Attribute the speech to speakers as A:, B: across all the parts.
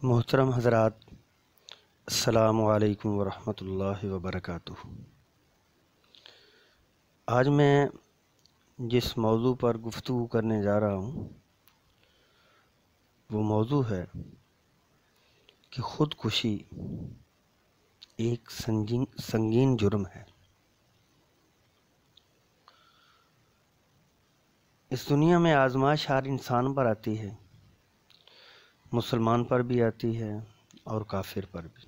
A: मोहतरम हजरात अल्लाम वरहल वबरकातुहू आज मैं जिस मौजू पर गुफ्तु करने जा रहा हूँ वो मौजू है कि ख़ुदकुशी एक संगीन संगीन जुर्म है इस दुनिया में आज़माश हर इंसान पर आती है मुसलमान पर भी आती है और काफिर पर भी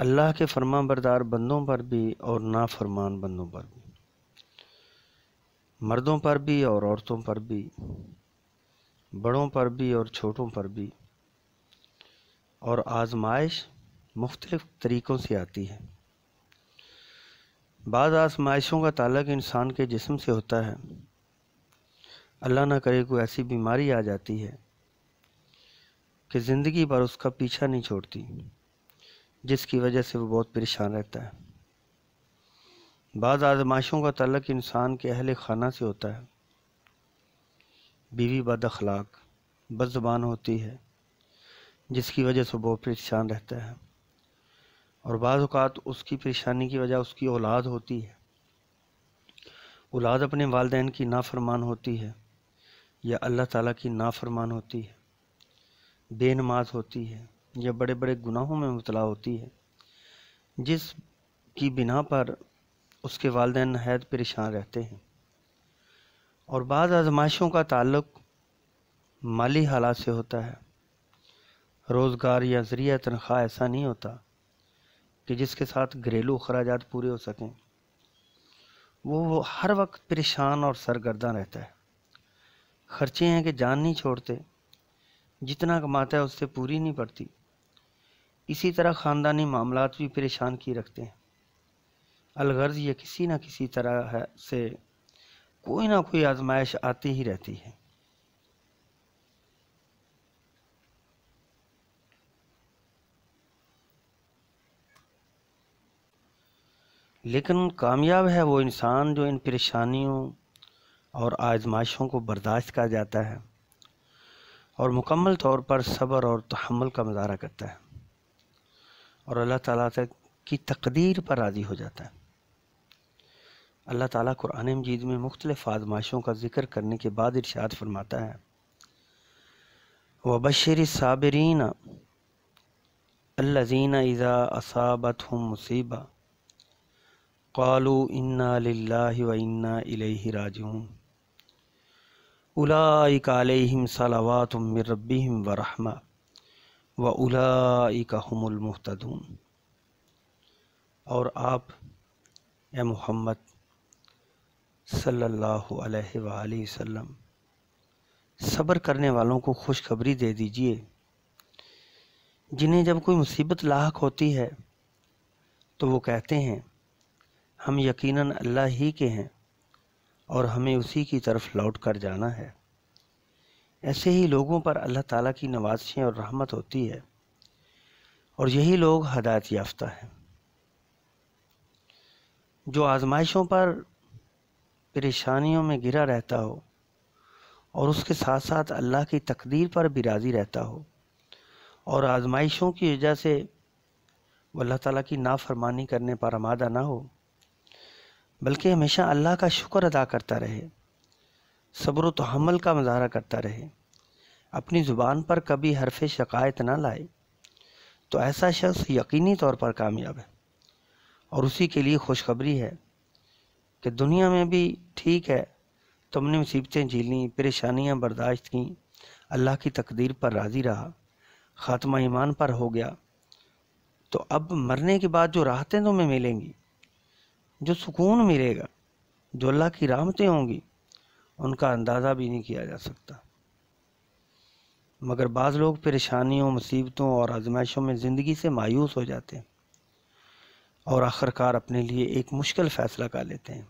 A: अल्लाह के फरमा बरदार बंदों पर भी और नाफरमान बंदों पर भी मर्दों पर भी और औरतों पर भी बड़ों पर भी और छोटों पर भी और आजमाइश मुख्तलिफ़ तरीक़ों से आती है बाद आजमाइशों का ताल्लक इंसान के जिस्म से होता है अल्लाह ना करे कोई ऐसी बीमारी आ जाती है कि ज़िंदगी भर उसका पीछा नहीं छोड़ती जिसकी वजह से वो बहुत परेशान रहता है बाद आजमाइशों का तलक इंसान के अहल खाना से होता है बीवी बद अखलाक बदजबान होती है जिसकी वजह से बहुत परेशान रहता है और बाज़ात उसकी परेशानी की वजह उसकी औलाद होती है औलाद अपने वालदेन की नाफरमान होती है या अल्लाह ताला की नाफरमान होती है बेनमाज होती है या बड़े बड़े गुनाहों में मुबला होती है जिस की बिना पर उसके वालदे नहायत परेशान रहते हैं और बाद आजमाइशों का ताल्लुक माली हालात से होता है रोज़गार या ज़रिया तनख्वाह ऐसा नहीं होता कि जिसके साथ घरेलू अखराज पूरे हो सकें वो, वो हर वक्त परेशान और सरगर्दा रहता है खर्चे हैं कि जान नहीं छोड़ते जितना कमाता है उससे पूरी नहीं पड़ती इसी तरह ख़ानदानी मामला भी परेशान किए रखते हैं अलगर्ज यह किसी न किसी तरह है से कोई ना कोई आजमाइश आती ही रहती है लेकिन कामयाब है वो इंसान जो इन परेशानियों और आजमाइशों को बर्दाश्त कर जाता है और मुकम्मल तौर पर सब्र और तहमल का मजारा करता है और अल्लाह ताला की तकदीर पर राज़ी हो जाता है अल्लाह ताला कुरान मजीद में मुख्तलिफ़ आजमाइशों का ज़िक्र करने के बाद इर्शाद फरमाता है वबशर साबरीन अल्लाजीना इज़ा असाबत हम मुसीबा कालू इन्ना ला व इन्ना इलेहि राजून उलाइकालम सलावातम रबीम वरहमा व उलाइकाहमलमहतून और आप ए मोहम्मद सल्लल्लाहु अलैहि वसल्लम सब्र करने वालों को खुशखबरी दे दीजिए जिन्हें जब कोई मुसीबत लाक होती है तो वो कहते हैं हम यकीनन अल्लाह ही के हैं और हमें उसी की तरफ लौट कर जाना है ऐसे ही लोगों पर अल्लाह ताला की नवाजशें और रहमत होती है और यही लोग हदायत याफ्ता हैं जो आजमाइशों पर परेशानियों में गिरा रहता हो और उसके साथ साथ अल्लाह की तकदीर पर भी राज़ी रहता हो और आजमाइशों की वजह से अल्लाह ताला की नाफरमानी करने पर आमादा ना हो बल्कि हमेशा अल्लाह का शुक्र अदा करता रहे सब्र तहमल तो का मजारा करता रहे अपनी ज़ुबान पर कभी हरफ शिकायत ना लाए तो ऐसा शख्स यकीनी तौर पर कामयाब है और उसी के लिए खुशखबरी है कि दुनिया में भी ठीक है तुमने मुसीबतें झीलें परेशानियाँ बर्दाश्त की अल्लाह की तकदीर पर राज़ी रहा ख़ात्मा ईमान पर हो गया तो अब मरने के बाद जो राहतें तुम्हें मिलेंगी जो सुकून मिलेगा जो अल्लाह की रामतें होंगी उनका अंदाज़ा भी नहीं किया जा सकता मगर बाज़ लोग परेशानियों मुसीबतों और आजमाइशों में ज़िंदगी से मायूस हो जाते हैं और आखिरकार अपने लिए एक मुश्किल फ़ैसला कर लेते हैं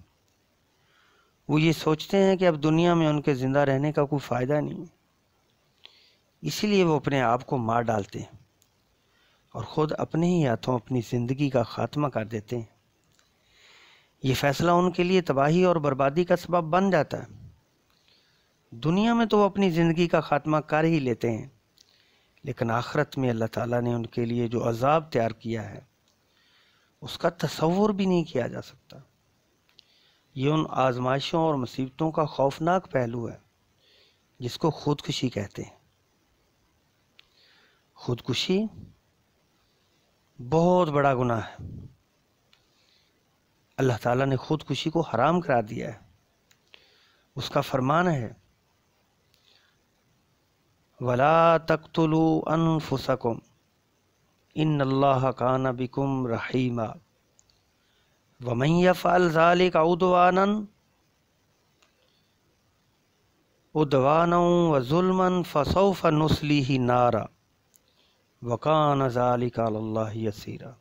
A: वो ये सोचते हैं कि अब दुनिया में उनके ज़िंदा रहने का कोई फ़ायदा नहीं इसीलिए वो अपने आप को मार डालते हैं और ख़ुद अपने ही हाथों अपनी ज़िंदगी का ख़ात्मा कर देते हैं ये फ़ैसला उनके लिए तबाही और बर्बादी का सबब बन जाता है दुनिया में तो वो अपनी ज़िंदगी का ख़ात्मा कर ही लेते हैं लेकिन आखरत में अल्लाह ताला ने उनके लिए जो अजाब तैयार किया है उसका तस्वुर भी नहीं किया जा सकता ये उन आजमाइशों और मुसीबतों का खौफनाक पहलू है जिसको खुदकुशी कहते हैं खुदकुशी बहुत बड़ा गुनाह है अल्लाह ताला ने ख़ुदकुशी को हराम करा दिया है उसका फरमान है वला तख्तलु अनफुसकुम इन अल्लाह कान बिकुम रहीमा वमैफ अलजालिक उदवान उदवान व जुल्मन फ़सौफ़ नसली नारा वकान जालिक अल्लाह यसीरा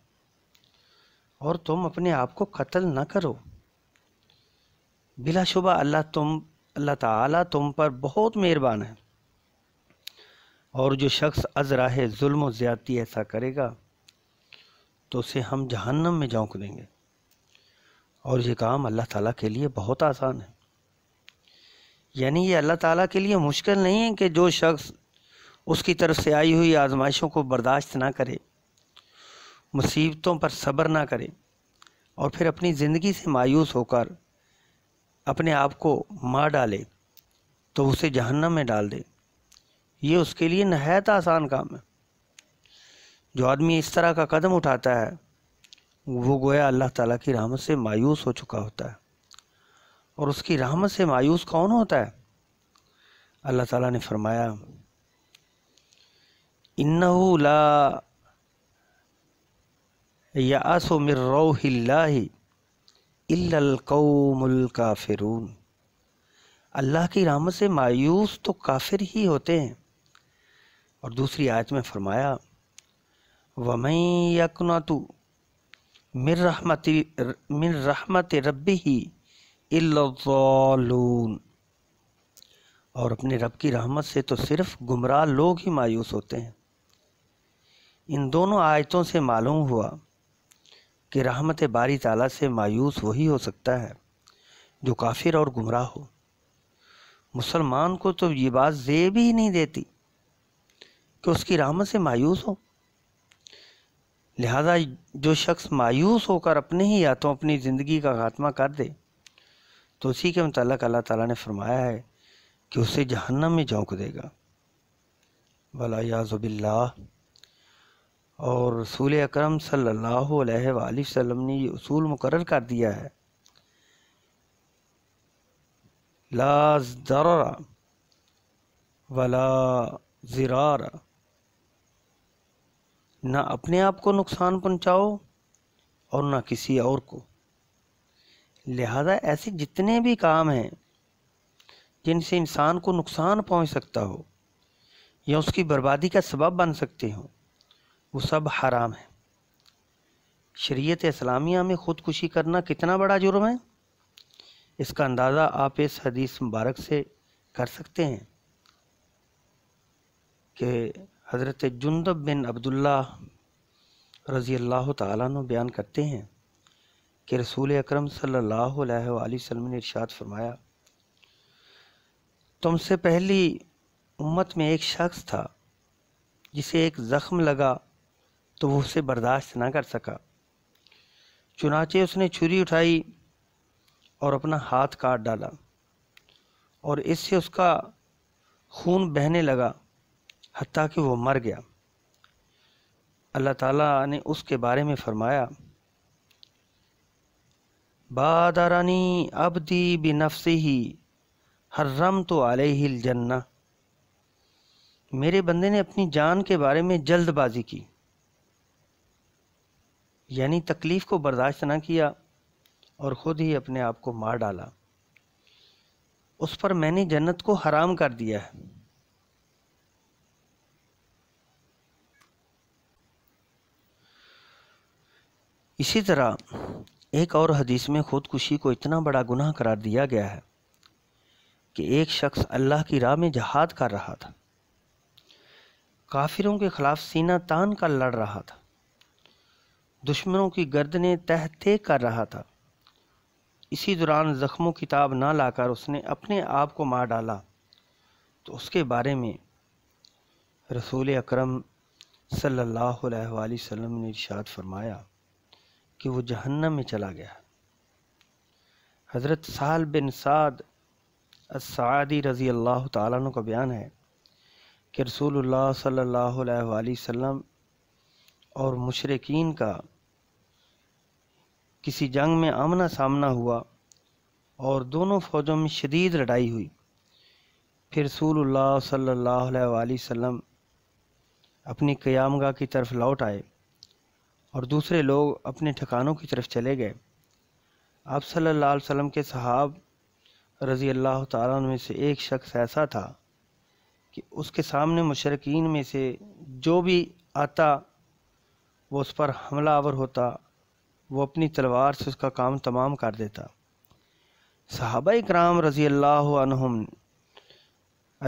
A: और तुम अपने आप को कत्ल ना करो बिलाशुबा अल्लाह तुम अल्लाह ताला तुम पर बहुत मेहरबान है और जो शख्स अजराह जुल्म ज़्यादती ऐसा करेगा तो उसे हम जहन्नम में झोंक देंगे और ये काम अल्लाह ताला के लिए बहुत आसान है यानी ये अल्लाह ताला के लिए मुश्किल नहीं है कि जो शख्स उसकी तरफ से आई हुई आजमाइशों को बर्दाश्त ना करे मुसीबतों पर सब्र ना करें और फिर अपनी ज़िंदगी से मायूस होकर अपने आप को मार डाले तो उसे जहन्नम में डाल दे ये उसके लिए नहायत आसान काम है जो आदमी इस तरह का कदम उठाता है वो गोया अल्लाह ताला की रहमत से मायूस हो चुका होता है और उसकी रहमत से मायूस कौन होता है अल्लाह ताला ने फरमाया इन्नहु ला यासमिल्लाकौमुल काफिरून अल्लाह की रहमत से मायूस तो काफिर ही होते हैं और दूसरी आयत में फरमाया वमई यकनातु मिर रहमत मिर रहमत रबी ही इल्लून और अपने रब की रहमत से तो सिर्फ गुमराह लोग ही मायूस होते हैं इन दोनों आयतों से मालूम हुआ कि रहमत बारी ताला से मायूस वही हो सकता है जो काफिर और गुमराह हो मुसलमान को तो ये बात जेब ही नहीं देती कि उसकी रहमत से मायूस हो लिहाजा जो शख्स मायूस होकर अपने ही या तो अपनी ज़िंदगी का खात्मा कर दे तो उसी के मतलब अल्लाह ताला ने फरमाया है कि उसे जहन्नम में झोंक देगा भला याज़बिल्ला और रसूल अक्रम सल्लल्लाहु ने ये असूल मुकर कर दिया है ला वला ज़रार ना अपने आप को नुकसान पहुंचाओ और ना किसी और को लिहाजा ऐसे जितने भी काम हैं जिनसे इंसान को नुकसान पहुंच सकता हो या उसकी बर्बादी का सबब बन सकते हों वो सब हराम है शरीयत इस्लामिया में ख़ुदकुशी करना कितना बड़ा जुर्म है इसका अंदाज़ा आप इस हदीस मुबारक से कर सकते हैं कि हज़रत जुंदब बिन अब्दुल्ला रज़ी अल्लाह तु बयान करते हैं कि रसूल अकरम सल्लल्लाहु अलैहि वसल्लम ने इरशाद फरमाया तुमसे पहली उम्मत में एक शख्स था जिसे एक ज़ख्म लगा तो वह उसे बर्दाश्त ना कर सका चुनाचे उसने छुरी उठाई और अपना हाथ काट डाला और इससे उसका खून बहने लगा हती कि वो मर गया अल्लाह ताला ने उसके बारे में फरमाया बादारानी बी नफ्स ही हर्रम तो ही जन्ना मेरे बंदे ने अपनी जान के बारे में जल्दबाजी की यानी तकलीफ़ को बर्दाश्त ना किया और ख़ुद ही अपने आप को मार डाला उस पर मैंने जन्नत को हराम कर दिया है इसी तरह एक और हदीस में खुदकुशी को इतना बड़ा गुनाह करार दिया गया है कि एक शख्स अल्लाह की राह में जहाद कर रहा था काफिरों के ख़िलाफ़ सीना तान का लड़ रहा था दुश्मनों की गर्दनें तह तय कर रहा था इसी दौरान ज़ख्मों किताब ना लाकर उसने अपने आप को मार डाला तो उसके बारे में रसूल अकरम सल्लल्लाहु अलैहि वसल्लम ने इरशाद फरमाया कि वो जहन्नम में चला गया हज़रत साल बिन साद असादी रज़ी अल्लाह तु का बयान है कि रसूलुल्लाह सल्लल्लाहु अलैहि वसल्लम और मुशरकिन का किसी जंग में आमना सामना हुआ और दोनों फ़ौजों में शदीद लड़ाई हुई फिर सूल्ला सल्ला अलैहि अपनी क्यामगा की तरफ लौट आए और दूसरे लोग अपने ठिकानों की तरफ चले गए आप सल्ला वसम के सहाब रज़ी अल्लाह ताला में से एक शख्स ऐसा था कि उसके सामने मशरकिन में से जो भी आता वो उस पर हमला आवर होता वो अपनी तलवार से उसका काम तमाम कर देता साहबा कराम रज़ी अल्लाह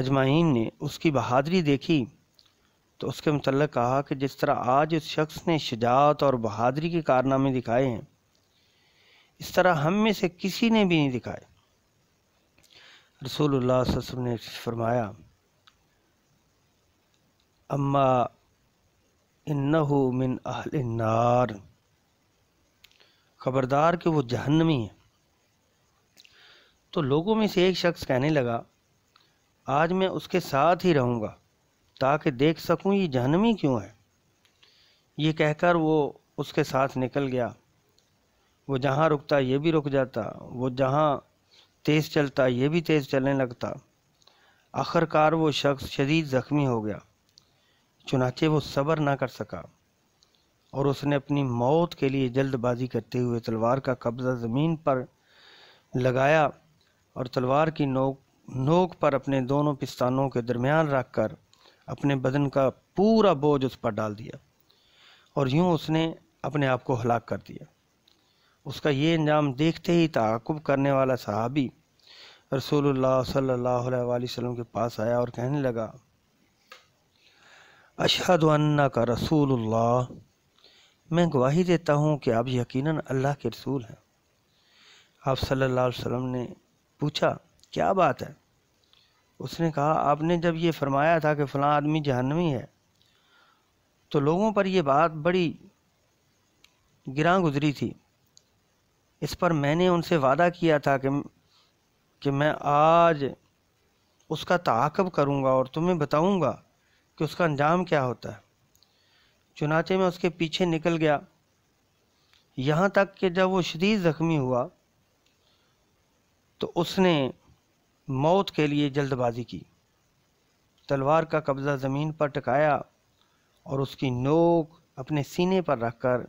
A: अजमाइन ने उसकी बहादरी देखी तो उसके मतलब कहा कि जिस तरह आज उस शख्स ने शजात और बहादरी के कारनामे दिखाए हैं इस तरह हम में से किसी ने भी नहीं दिखाए रसूल ने फरमाया अम्मा इन्नहु मिन अहल नार खबरदार कि वो जहन्नमी है तो लोगों में से एक शख्स कहने लगा आज मैं उसके साथ ही रहूँगा ताकि देख सकूँ ये जहनमी क्यों है ये कहकर वो उसके साथ निकल गया वो जहाँ रुकता ये भी रुक जाता वो जहाँ तेज़ चलता ये भी तेज़ चलने लगता आखिरकार वो शख्स शदीद ज़ख्मी हो गया चुनाचे वो सब्र ना कर सका और उसने अपनी मौत के लिए जल्दबाजी करते हुए तलवार का कब्ज़ा ज़मीन पर लगाया और तलवार की नोक नोक पर अपने दोनों पिस्तानों के दरमियान रख कर अपने बदन का पूरा बोझ उस पर डाल दिया और यूं उसने अपने आप को हलाक कर दिया उसका ये अंजाम देखते ही ताकुब करने वाला सहाबी रसूलुल्लाह सल्लल्लाहु अलैहि वसल्लम के पास आया और कहने लगा अशहद का रसूलुल्लाह मैं गवाही देता हूँ कि आप यकीनन अल्लाह के रसूल हैं आप सल्लल्लाहु अलैहि वसल्लम ने पूछा क्या बात है उसने कहा आपने जब ये फरमाया था कि फ़लाँ आदमी जहनवी है तो लोगों पर यह बात बड़ी गिरा गुजरी थी इस पर मैंने उनसे वादा किया था कि कि मैं आज उसका ताकब करूँगा और तुम्हें बताऊँगा कि उसका अंजाम क्या होता है चुनाचे मैं उसके पीछे निकल गया यहाँ तक कि जब वो शदीद ज़ख्मी हुआ तो उसने मौत के लिए जल्दबाजी की तलवार का कब्ज़ा ज़मीन पर टकाया और उसकी नोक अपने सीने पर रखकर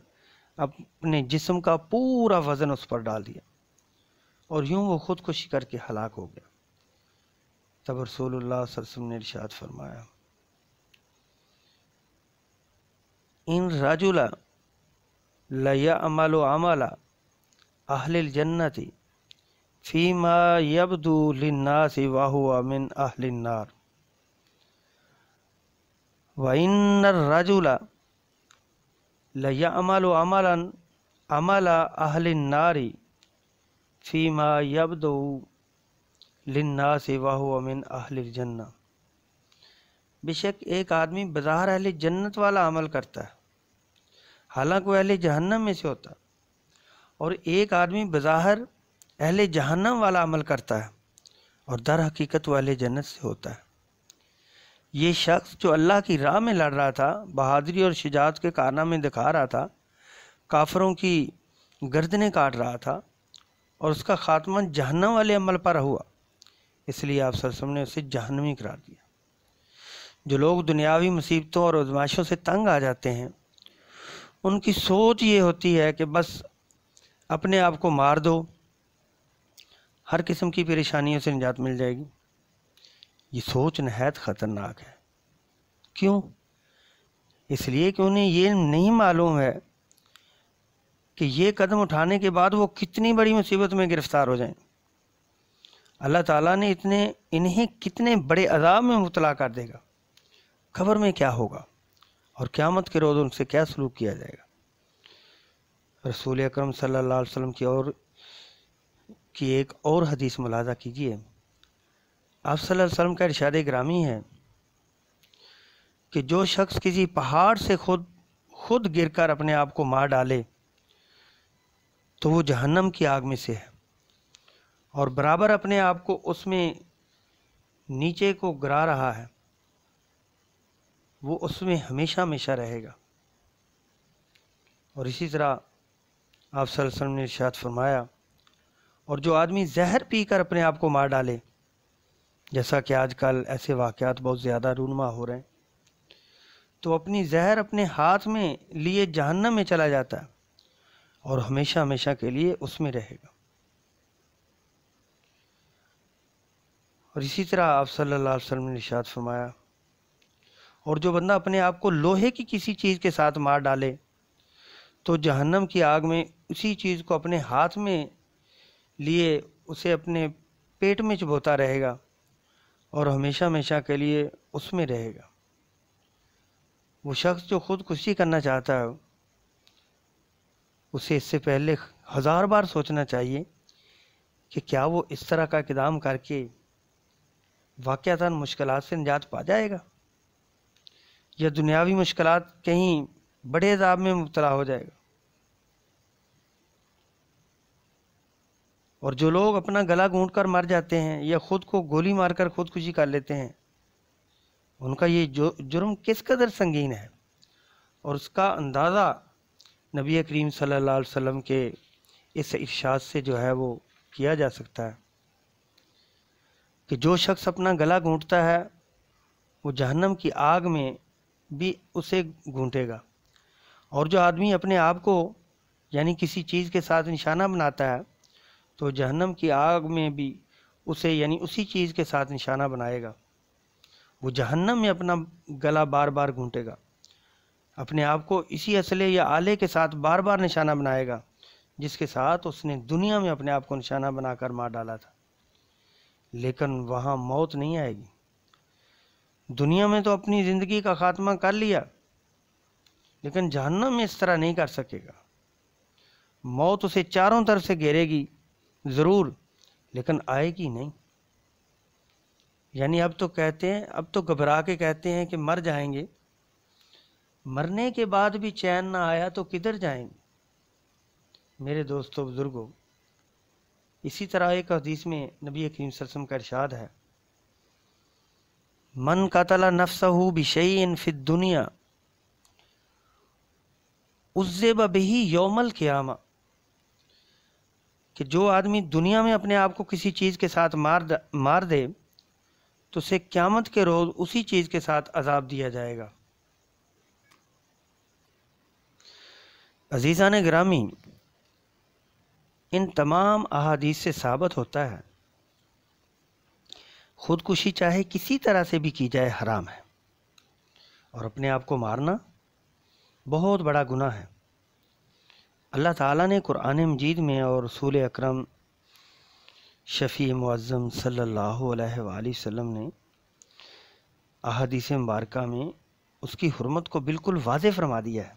A: अपने जिस्म का पूरा वज़न उस पर डाल दिया और यूं वो खुदकुशी करके हलाक हो गया तब रसूल ने इरशाद फरमाया इन राजुला लया अमालो अमला अहलिल जन्नति फ़ीमा यबदू लिन्नासि वाहुआ मिन अहलिन्नार वाइन्नर राजुला लया अमलो अमलन अमला अहलिन्नारी फ़ीमा यबदू लिन्नासि वाहुआ मिन अहलिल जन्ना बेशक एक आदमी बजहर अहल जन्नत वाला अमल करता है हालांकि वह अहले जहन्नम में से होता और एक आदमी बज़ाहर अहले जहन्नम वाला अमल करता है और दर हकीकत वह अहले जन्नत से होता है ये शख्स जो अल्लाह की राह में लड़ रहा था बहादरी और शिजात के कारना में दिखा रहा था काफरों की गर्दनें काट रहा था और उसका खात्मा जहन्नम वाले अमल पर हुआ इसलिए आप सरसम ने उसे जहनवी करार दिया जो लोग दुनियावी मुसीबतों और आजमाइशों से तंग आ जाते हैं उनकी सोच ये होती है कि बस अपने आप को मार दो हर किस्म की परेशानियों से निजात मिल जाएगी ये सोच नहायत ख़तरनाक है क्यों इसलिए कि उन्हें ये नहीं मालूम है कि ये कदम उठाने के बाद वो कितनी बड़ी मुसीबत में गिरफ़्तार हो जाएं अल्लाह ताला ने इतने इन्हें कितने बड़े अजाब में मुतला कर देगा खबर में क्या होगा और क़्यामत के रोज़ उनसे क्या सलूक किया जाएगा रसूल अक्रम सल्लल्लाहु अलैहि वसल्लम की और की एक और हदीस मुलाजा कीजिए आप सल्लल्लाहु अलैहि वसल्लम का इरशाद ग्रामी है कि जो शख्स किसी पहाड़ से खुद खुद गिरकर अपने आप को मार डाले तो वो जहन्नम की आग में से है और बराबर अपने आप को उसमें नीचे को गिरा रहा है वो उसमें हमेशा हमेशा रहेगा और इसी तरह आप सल्लम ने इर्शाद फरमाया और जो आदमी जहर पी कर अपने आप को मार डाले जैसा कि आजकल ऐसे वाक़ात बहुत ज़्यादा रूनमा हो रहे हैं तो अपनी जहर अपने हाथ में लिए जहन्नम में चला जाता है और हमेशा हमेशा के लिए उसमें रहेगा और इसी तरह आप सल्लल्लाहु अलैहि वसल्लम ने इशाद फरमाया और जो बंदा अपने आप को लोहे की किसी चीज़ के साथ मार डाले तो जहन्नम की आग में उसी चीज़ को अपने हाथ में लिए उसे अपने पेट में चुभोता रहेगा और हमेशा हमेशा के लिए उसमें रहेगा वो शख्स जो खुदकुशी करना चाहता है उसे इससे पहले हज़ार बार सोचना चाहिए कि क्या वो इस तरह का इकदाम करके वाक़ता मुश्किल से निजात पा जाएगा या दुनियावी मुश्किल कहीं बड़े अजाब में मुबतला हो जाएगा और जो लोग अपना गला घूट कर मर जाते हैं या ख़ुद को गोली मारकर खुदकुशी कर लेते हैं उनका ये जो जुर्म किस कदर संगीन है और उसका अंदाज़ा नबी करीम सल्लल्लाहु अलैहि वसल्लम के इस इर्शाद से जो है वो किया जा सकता है कि जो शख्स अपना गला घूटता है वो जहन्नम की आग में भी उसे घूंटेगा और जो आदमी अपने आप को यानी किसी चीज़ के साथ निशाना बनाता है तो जहन्नम की आग में भी उसे यानी उसी चीज़ के साथ निशाना बनाएगा वो जहन्नम में अपना गला बार बार घूंटेगा अपने आप को इसी असले या आले के साथ बार बार निशाना बनाएगा जिसके साथ उसने दुनिया में अपने आप को निशाना बनाकर मार डाला था लेकिन वहाँ मौत नहीं आएगी दुनिया में तो अपनी ज़िंदगी का खात्मा कर लिया लेकिन जहन्नम में इस तरह नहीं कर सकेगा मौत उसे चारों तरफ से घेरेगी ज़रूर लेकिन आएगी नहीं यानी अब तो कहते हैं अब तो घबरा के कहते हैं कि मर जाएंगे मरने के बाद भी चैन ना आया तो किधर जाएंगे मेरे दोस्तों बुज़ुर्गों इसी तरह एक हदीस में नबी करीम सरसम का इरशाद है मन कतला नफसहू बिशई फिद दुनिया उज्जेब बही योमल क़्यामा कि जो आदमी दुनिया में अपने आप को किसी चीज़ के साथ मार द, मार दे तो उसे क़्यामत के रोज़ उसी चीज़ के साथ अजाब दिया जाएगा अजीज़ा ने ग्रामी इन तमाम अहादीस से साबित होता है खुदकुशी चाहे किसी तरह से भी की जाए हराम है और अपने आप को मारना बहुत बड़ा गुनाह है अल्लाह ताला ने कुरान मजीद में और रसूल अकरम शफ़ी मुआज़म सल्लल्लाहु अलैहि वसल्लम ने अहदीस मुबारक में उसकी हरमत को बिल्कुल वाज फरमा दिया है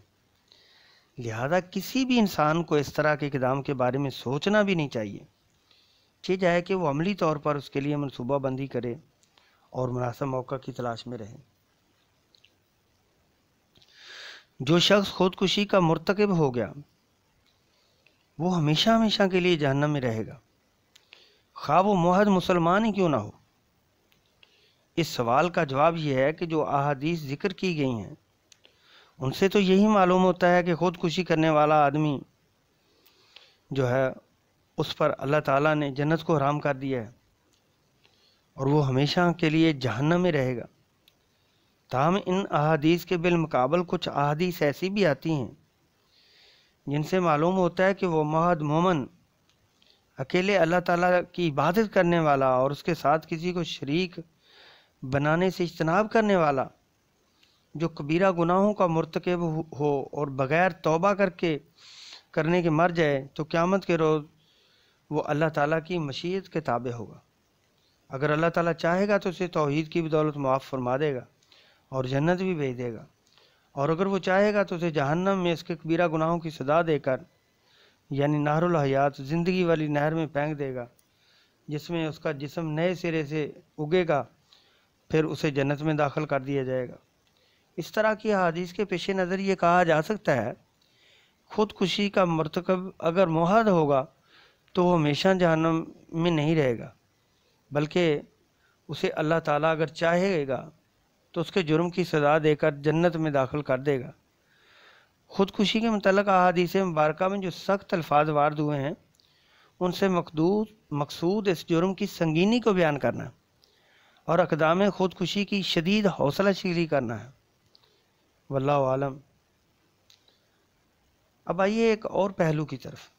A: लिहाजा किसी भी इंसान को इस तरह के इकदाम के बारे में सोचना भी नहीं चाहिए चीज़ है कि वो अमली तौर पर उसके लिए मनसूबाबंदी करे और मुनासब मौका की तलाश में रहे जो शख्स खुदकुशी का मरतकब हो गया वो हमेशा हमेशा के लिए जहन्नम में रहेगा खा वो महद मुसलमान ही क्यों ना हो इस सवाल का जवाब यह है कि जो अहादीस जिक्र की गई हैं उनसे तो यही मालूम होता है कि खुदकुशी करने वाला आदमी जो है उस पर अल्लाह ताला ने जन्नत को हराम कर दिया है और वो हमेशा के लिए जहन्नम में रहेगा ताहम इन अहादीस के बिलमकबल कुछ अहादीस ऐसी भी आती हैं जिनसे मालूम होता है कि वो महद मोमन अकेले अल्लाह ताला की इबादत करने वाला और उसके साथ किसी को शरीक बनाने से इजतनाब करने वाला जो कबीरा गुनाहों का मरतकब हो और बग़ैर तोबा करके करने के मर जाए तो क़्यामत के रोज़ वो अल्लाह ताला की मशीत के ताबे होगा अगर अल्लाह ताला चाहेगा तो उसे तोहद की भी दौलत मुआफ़ फरमा देगा और जन्नत भी भेज देगा और अगर वो चाहेगा तो उसे जहन्नम में इसके कबीरा गुनाहों की सदा देकर यानी नहरुल ज़िंदगी वाली नहर में फेंक देगा जिसमें उसका जिसम नए सिरे से उगेगा फिर उसे जन्नत में दाखिल कर दिया जाएगा इस तरह की हदीस के पेश नज़र ये कहा जा सकता है ख़ुदकुशी का मरतकब अगर महद होगा तो वो हमेशा जहनम में नहीं रहेगा बल्कि उसे अल्लाह ताला अगर चाहेगा तो उसके जुर्म की सज़ा देकर जन्नत में दाखिल कर देगा ख़ुदकुशी के मतलब अहादीस मुबारक में जो सख्त अल्फाज वार्द हुए हैं उनसे मकदूद मकसूद इस जुर्म की संगीनी को बयान करना है और अकदाम ख़ुदकुशी की शदीद हौसला शीरी करना है वल्लम अब आइए एक और पहलू की तरफ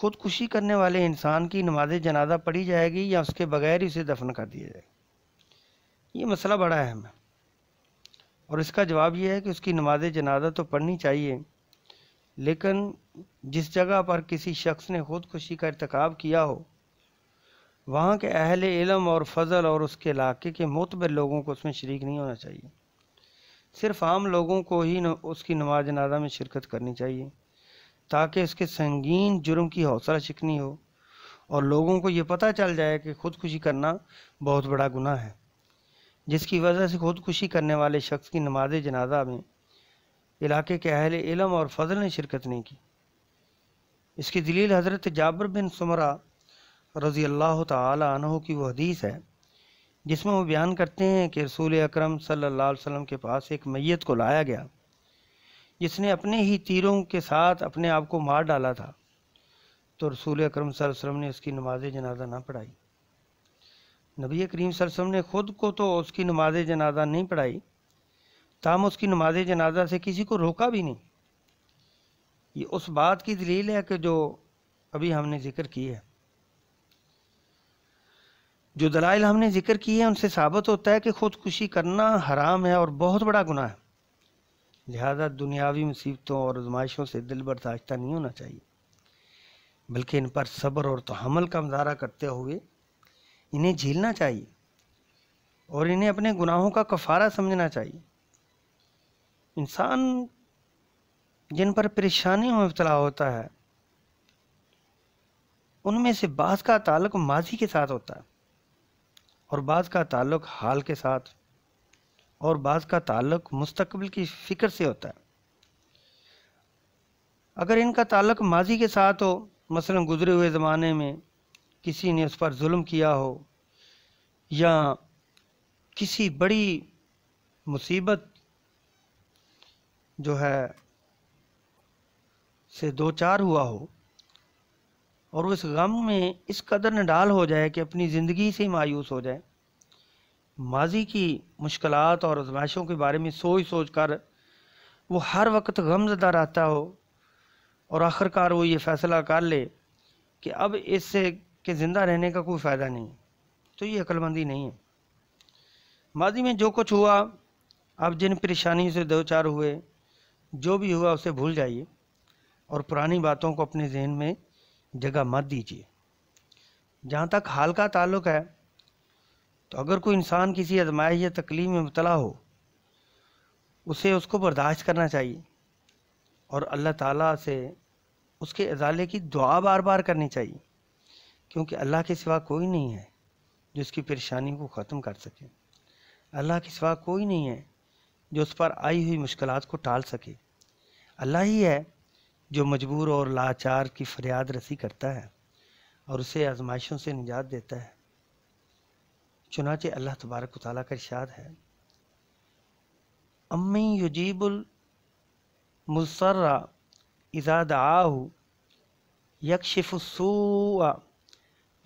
A: खुदकुशी करने वाले इंसान की नमाज जनाजा पढ़ी जाएगी या उसके बगैर ही उसे दफन कर दिया जाएगा ये मसला बड़ा अहम है और इसका जवाब यह है कि उसकी नमाज जनाजा तो पढ़नी चाहिए लेकिन जिस जगह पर किसी शख्स ने खुदकुशी का इरतकब किया हो वहाँ के अहल इलम और फजल और उसके इलाके के मतबर लोगों को उसमें शरीक नहीं होना चाहिए सिर्फ आम लोगों को ही न, उसकी नमाज जनाजा में शिरकत करनी चाहिए ताकि उसके संगीन जुर्म की हौसला शिकनी हो और लोगों को ये पता चल जाए कि खुदकुशी करना बहुत बड़ा गुनाह है जिसकी वजह से खुदकुशी करने वाले शख्स की नमाज जनाजा में इलाके के अहल इलम और फजल ने शिरकत नहीं की इसकी दलील हज़रत जाबर बिन समरा रज़ी अल्लाह तहों की वह हदीस है जिसमें वो बयान करते हैं कि रसूल अक्रम सल्ला वसम के पास एक मैत को लाया गया जिसने अपने ही तीरों के साथ अपने आप को मार डाला था तो रसूल अक्रम वसम ने उसकी नमाज जनाजा ना पढ़ाई नबी करीम सरसम ने ख़ुद को तो उसकी नमाज जनाजा नहीं पढ़ाई ताम उसकी नमाज जनाजा से किसी को रोका भी नहीं ये उस बात की दलील है कि जो अभी हमने जिक्र की है जो दलाइल हमने जिक्र की है उनसे साबित होता है कि ख़ुदकुशी करना हराम है और बहुत बड़ा गुनाह है लिहाजा दुनियावी मुसीबतों और आजमाइशों से दिल बर्दाश्त नहीं होना चाहिए बल्कि इन पर सब्र और तहमल का मजारा करते हुए इन्हें झेलना चाहिए और इन्हें अपने गुनाहों का कफारा समझना चाहिए इंसान जिन पर परेशानियों में मुबतला होता है उनमें से बाज़ का ताल्लुक माजी के साथ होता है और बाज़ का ताल्लुक हाल के साथ और बाज़ का ताल्लुक मुस्तकबिल की फ़िक्र से होता है अगर इनका ताल्लुक माजी के साथ हो मसलन गुज़रे हुए ज़माने में किसी ने उस पर जुल्म किया हो या किसी बड़ी मुसीबत जो है से दो चार हुआ हो और उस गम में इस कदर न डाल हो जाए कि अपनी ज़िंदगी से ही मायूस हो जाए माजी की मुश्किल और आजमाइशों के बारे में सोच सोच कर वो हर वक्त गमजदा रहता हो और आखिरकार वो ये फ़ैसला कर ले कि अब इससे कि ज़िंदा रहने का कोई फ़ायदा नहीं तो ये अक्लमंदी नहीं है माजी में जो कुछ हुआ अब जिन परेशानियों से दो चार हुए जो भी हुआ उसे भूल जाइए और पुरानी बातों को अपने जहन में जगह मत दीजिए जहाँ तक हाल का ताल्लुक है तो अगर कोई इंसान किसी आजमाइश या तकलीफ में मुबला हो उसे उसको बर्दाश्त करना चाहिए और अल्लाह ताला से उसके अजाले की दुआ बार बार करनी चाहिए क्योंकि अल्लाह के सिवा कोई नहीं है जो उसकी परेशानी को ख़त्म कर सके अल्लाह के सिवा कोई नहीं है जो उस पर आई हुई मुश्किल को टाल सके अल्लाह ही है जो मजबूर और लाचार की फरियाद रसी करता है और उसे आजमाइशों से निजात देता है चुनाच अल्लाह तबारक ताली का इशाद है अम्मी युजीबुल मुसर्रा इजाद आहू यकशिफसू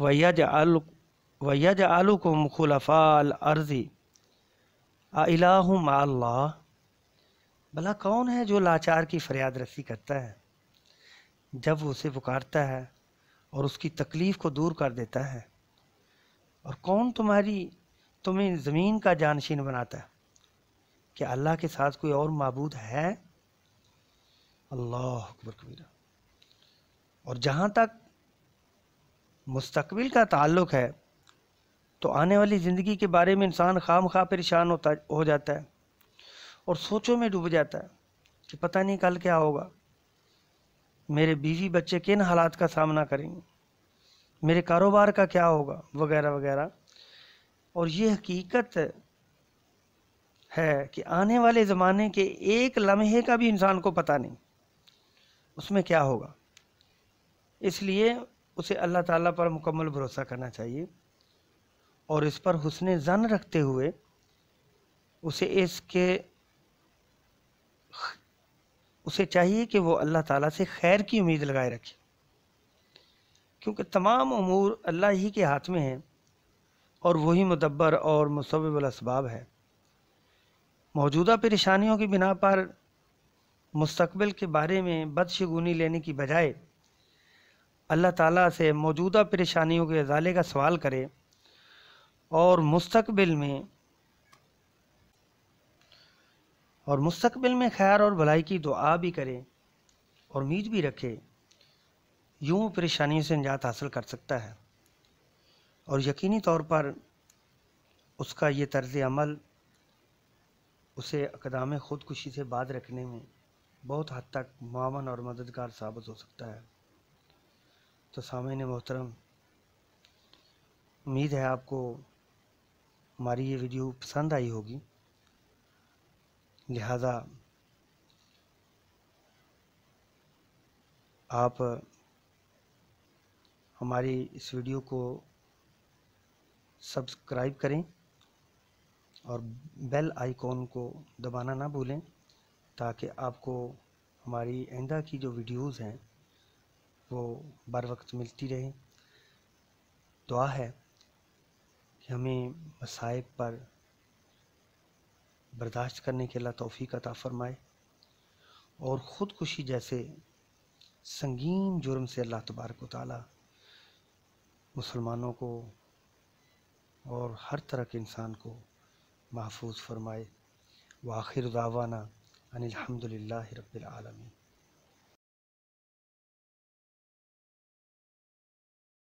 A: वैज आलु वैज आलू को मुखलफ़ाल अर्ज़ी अलाहम्ला भला कौन है जो लाचार की फरियाद रसी करता है जब वो उसे पुकारता है और उसकी तकलीफ़ को दूर कर देता है और कौन तुम्हारी तुम्हें ज़मीन का जानशीन बनाता है क्या अल्लाह के साथ कोई और मबूद है अल्लाह अकबर कबीरा और जहाँ तक मुस्तबिल का ताल्लुक है तो आने वाली ज़िंदगी के बारे में इंसान खाम खा परेशान होता हो जाता है और सोचों में डूब जाता है कि पता नहीं कल क्या होगा मेरे बीवी बच्चे किन हालात का सामना करेंगे मेरे कारोबार का क्या होगा वगैरह वगैरह और ये हकीकत है कि आने वाले ज़माने के एक लम्हे का भी इंसान को पता नहीं उसमें क्या होगा इसलिए उसे अल्लाह ताला पर मुकम्मल भरोसा करना चाहिए और इस पर हुसन जन रखते हुए उसे इसके उसे चाहिए कि वो अल्लाह ताला से खैर की उम्मीद लगाए रखे क्योंकि तमाम अमूर अल्लाह ही के हाथ में हैं और वही मुदब्बर और मुसबसबाब है मौजूदा परेशानियों की बिना पर मुस्तबिल के बारे में बदशगुनी लेने की बजाय अल्लाह ताला से मौजूदा परेशानियों के अजाले का सवाल करें और मुस्तबिल में और मुस्तबिल में खैर और भलाई की दुआ भी करें और उम्मीद भी रखें यूँ परेशानियों से निजात हासिल कर सकता है और यकीनी तौर पर उसका ये तर्ज अमल उसे अकदाम ख़ुदकुशी से बाद रखने में बहुत हद तक मावन और मददगार साबित हो सकता है तो सामिन मोहतरम उम्मीद है आपको हमारी ये वीडियो पसंद आई होगी लिहाजा आप हमारी इस वीडियो को सब्सक्राइब करें और बेल आइकॉन को दबाना ना भूलें ताकि आपको हमारी आइंदा की जो वीडियोस हैं वो बर वक्त मिलती रहे दुआ है कि हमें मसाइब पर बर्दाश्त करने के लिए तोफ़ी का फ़रमाए और ख़ुदकुशी जैसे संगीन जुर्म से अल्लाह तबारक ताली मुसलमानों को और हर तरह के इंसान को महफूज फरमाए वाखिर दावाना अनिलहमदिल्ला रबालमी